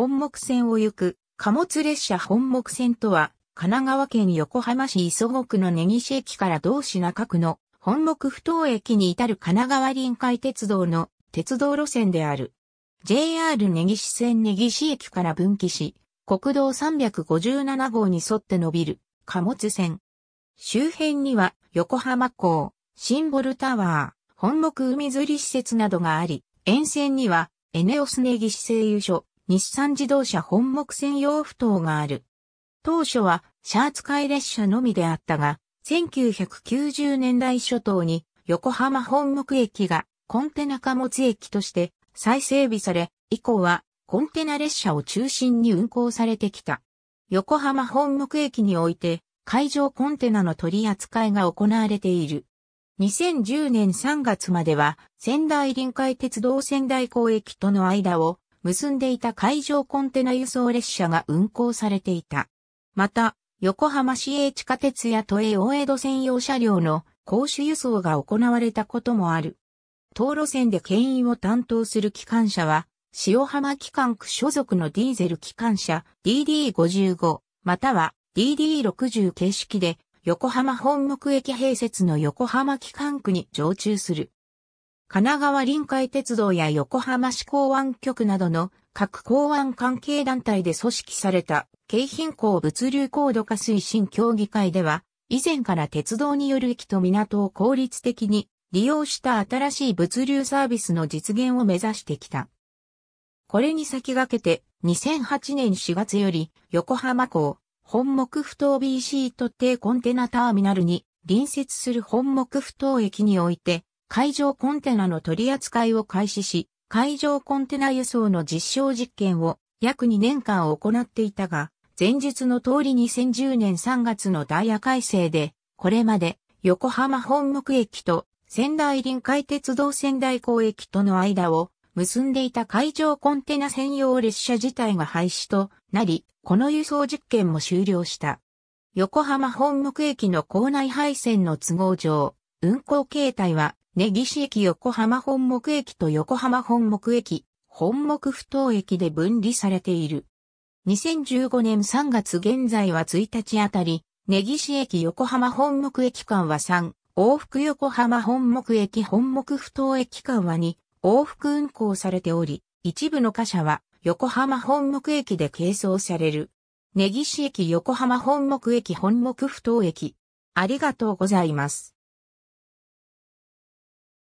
本木線を行く貨物列車本木線とは、神奈川県横浜市磯子区の根岸駅から同市中区の本木不当駅に至る神奈川臨海鉄道の鉄道路線である。JR 根岸線根岸駅から分岐し、国道357号に沿って伸びる貨物線。周辺には横浜港、シンボルタワー、本木海釣り施設などがあり、沿線にはエネオス根岸製油所、日産自動車本木専用埠頭がある。当初はシャーツ会列車のみであったが、1990年代初頭に横浜本木駅がコンテナ貨物駅として再整備され、以降はコンテナ列車を中心に運行されてきた。横浜本木駅において海上コンテナの取り扱いが行われている。2010年3月までは仙台臨海鉄道仙台港駅との間を結んでいた海上コンテナ輸送列車が運行されていた。また、横浜市営地下鉄や都営大江戸専用車両の公主輸送が行われたこともある。東路線で牽引を担当する機関車は、塩浜機関区所属のディーゼル機関車 DD55 または DD60 形式で横浜本木駅併設の横浜機関区に常駐する。神奈川臨海鉄道や横浜市港湾局などの各港湾関係団体で組織された京浜港物流高度化推進協議会では、以前から鉄道による駅と港を効率的に利用した新しい物流サービスの実現を目指してきた。これに先駆けて2008年4月より横浜港本木不当 BC 特定コンテナターミナルに隣接する本木不当駅において海上コンテナの取り扱いを開始し、海上コンテナ輸送の実証実験を約2年間行っていたが、前述の通り2010年3月のダイヤ改正で、これまで横浜本木駅と仙台臨海鉄道仙台港駅との間を結んでいた海上コンテナ専用列車自体が廃止となり、この輸送実験も終了した。横浜本木駅の構内配線の都合上、運行形態は根岸駅横浜本木駅と横浜本木駅、本木不等駅で分離されている。2015年3月現在は1日あたり、根岸駅横浜本木駅間は3、往復横浜本木駅本木不等駅間は2、往復運行されており、一部の貨車は横浜本木駅で軽装される。根岸駅横浜本木駅本木不等駅。ありがとうございます。